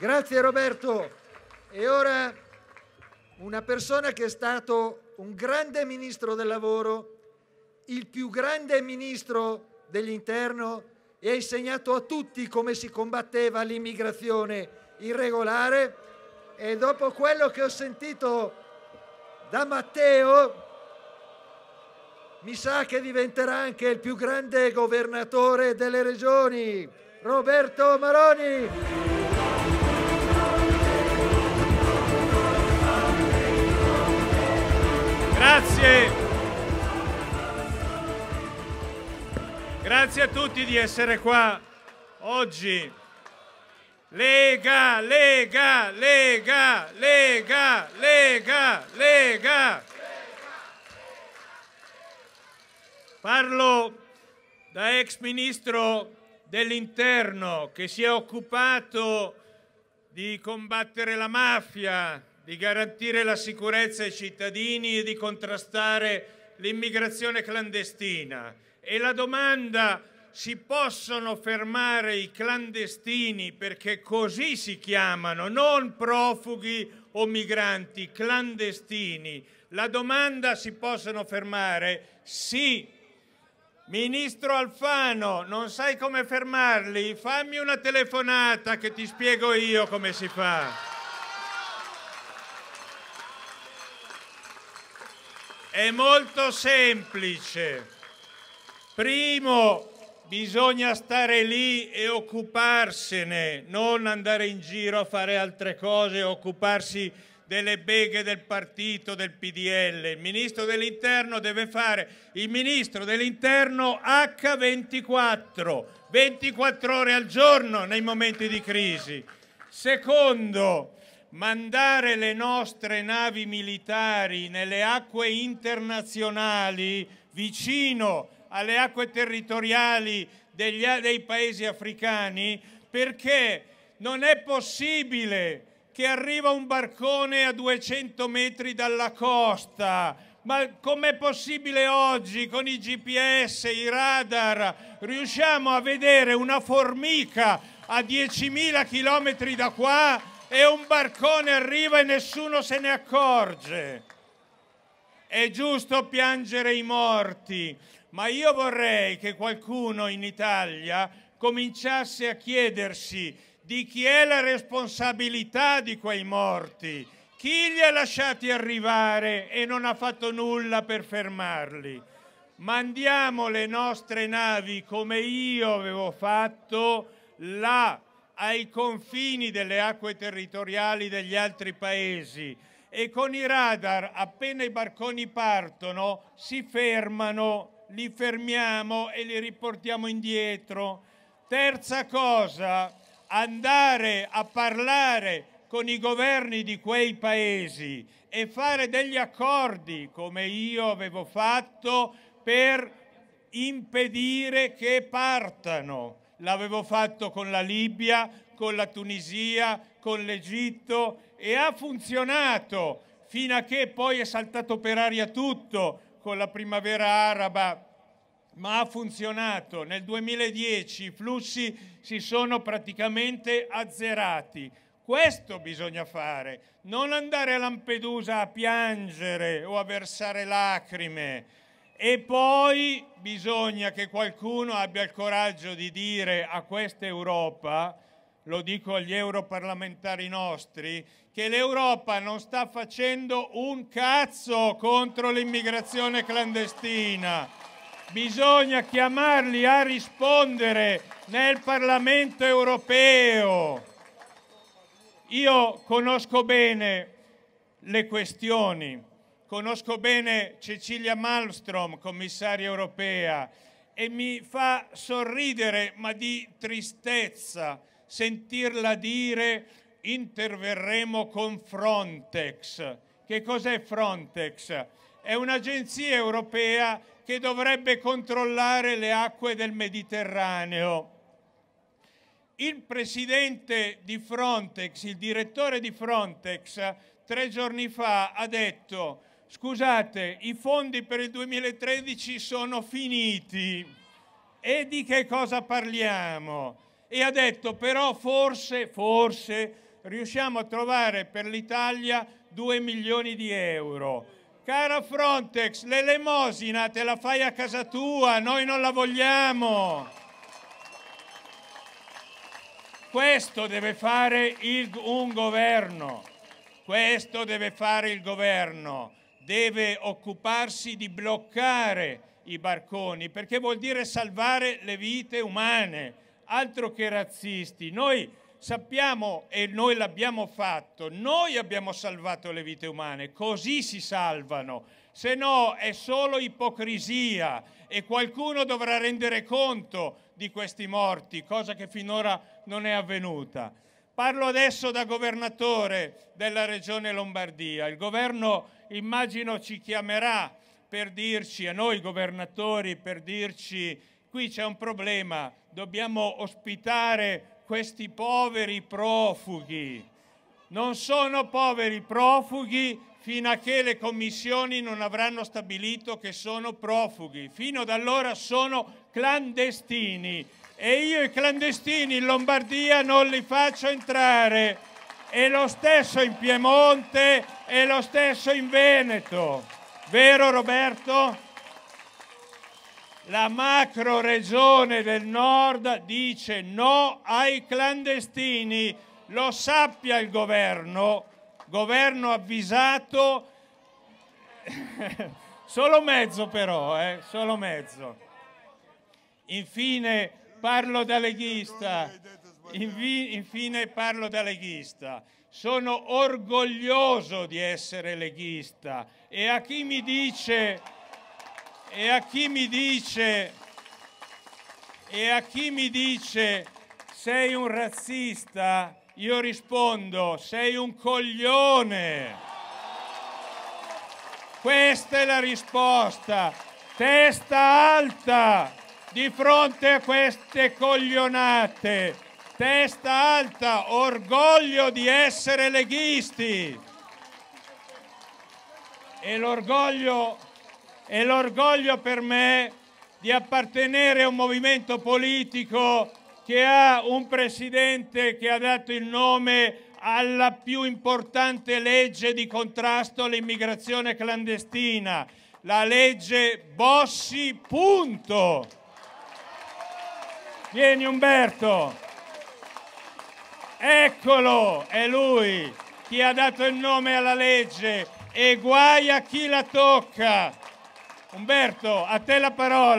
Grazie Roberto. E ora una persona che è stato un grande ministro del lavoro, il più grande ministro dell'interno e ha insegnato a tutti come si combatteva l'immigrazione irregolare e dopo quello che ho sentito da Matteo mi sa che diventerà anche il più grande governatore delle regioni, Roberto Maroni. Grazie. Grazie a tutti di essere qua oggi. Lega, Lega, Lega, Lega, Lega, Lega. Parlo da ex ministro dell'interno che si è occupato di combattere la mafia, di garantire la sicurezza ai cittadini e di contrastare l'immigrazione clandestina. E la domanda si possono fermare i clandestini perché così si chiamano, non profughi o migranti, clandestini. La domanda si possono fermare? Sì. Ministro Alfano, non sai come fermarli? Fammi una telefonata che ti spiego io come si fa. È molto semplice. Primo, bisogna stare lì e occuparsene, non andare in giro a fare altre cose, occuparsi delle beghe del partito, del PDL. Il ministro dell'interno deve fare il ministro dell'interno H24, 24 ore al giorno nei momenti di crisi. Secondo, mandare le nostre navi militari nelle acque internazionali vicino alle acque territoriali degli, dei paesi africani perché non è possibile che arriva un barcone a 200 metri dalla costa ma com'è possibile oggi con i GPS, i radar, riusciamo a vedere una formica a 10.000 chilometri da qua e un barcone arriva e nessuno se ne accorge. È giusto piangere i morti, ma io vorrei che qualcuno in Italia cominciasse a chiedersi di chi è la responsabilità di quei morti, chi li ha lasciati arrivare e non ha fatto nulla per fermarli. Mandiamo le nostre navi, come io avevo fatto, là ai confini delle acque territoriali degli altri paesi e con i radar appena i barconi partono si fermano, li fermiamo e li riportiamo indietro. Terza cosa, andare a parlare con i governi di quei paesi e fare degli accordi come io avevo fatto per impedire che partano L'avevo fatto con la Libia, con la Tunisia, con l'Egitto e ha funzionato fino a che poi è saltato per aria tutto con la primavera araba, ma ha funzionato. Nel 2010 i flussi si sono praticamente azzerati. Questo bisogna fare, non andare a Lampedusa a piangere o a versare lacrime e poi bisogna che qualcuno abbia il coraggio di dire a questa Europa, lo dico agli europarlamentari nostri, che l'Europa non sta facendo un cazzo contro l'immigrazione clandestina. Bisogna chiamarli a rispondere nel Parlamento europeo. Io conosco bene le questioni conosco bene Cecilia Malmström, commissaria europea, e mi fa sorridere, ma di tristezza, sentirla dire interverremo con Frontex. Che cos'è Frontex? È un'agenzia europea che dovrebbe controllare le acque del Mediterraneo. Il presidente di Frontex, il direttore di Frontex, tre giorni fa ha detto Scusate, i fondi per il 2013 sono finiti e di che cosa parliamo? E ha detto però forse, forse riusciamo a trovare per l'Italia 2 milioni di euro. Cara Frontex, l'elemosina te la fai a casa tua, noi non la vogliamo. Questo deve fare il, un governo, questo deve fare il governo deve occuparsi di bloccare i barconi, perché vuol dire salvare le vite umane, altro che razzisti. Noi sappiamo e noi l'abbiamo fatto, noi abbiamo salvato le vite umane, così si salvano, se no è solo ipocrisia e qualcuno dovrà rendere conto di questi morti, cosa che finora non è avvenuta. Parlo adesso da governatore della regione Lombardia. Il governo immagino ci chiamerà per dirci, a noi governatori, per dirci qui c'è un problema, dobbiamo ospitare questi poveri profughi. Non sono poveri profughi fino a che le commissioni non avranno stabilito che sono profughi. Fino ad allora sono clandestini e io i clandestini in Lombardia non li faccio entrare e lo stesso in Piemonte e lo stesso in Veneto. Vero Roberto? La macro regione del nord dice no ai clandestini, lo sappia il governo, governo avvisato, solo mezzo però, eh? solo mezzo. Infine parlo da leghista, infine parlo da leghista. Sono orgoglioso di essere leghista e a chi mi dice e a chi mi dice e a chi mi dice sei un razzista, io rispondo sei un coglione. Questa è la risposta. Testa alta di fronte a queste coglionate. Testa alta, orgoglio di essere leghisti. E l'orgoglio, e l'orgoglio per me di appartenere a un movimento politico che ha un presidente che ha dato il nome alla più importante legge di contrasto all'immigrazione clandestina, la legge Bossi, punto. Vieni Umberto. Eccolo, è lui chi ha dato il nome alla legge e guai a chi la tocca. Umberto, a te la parola.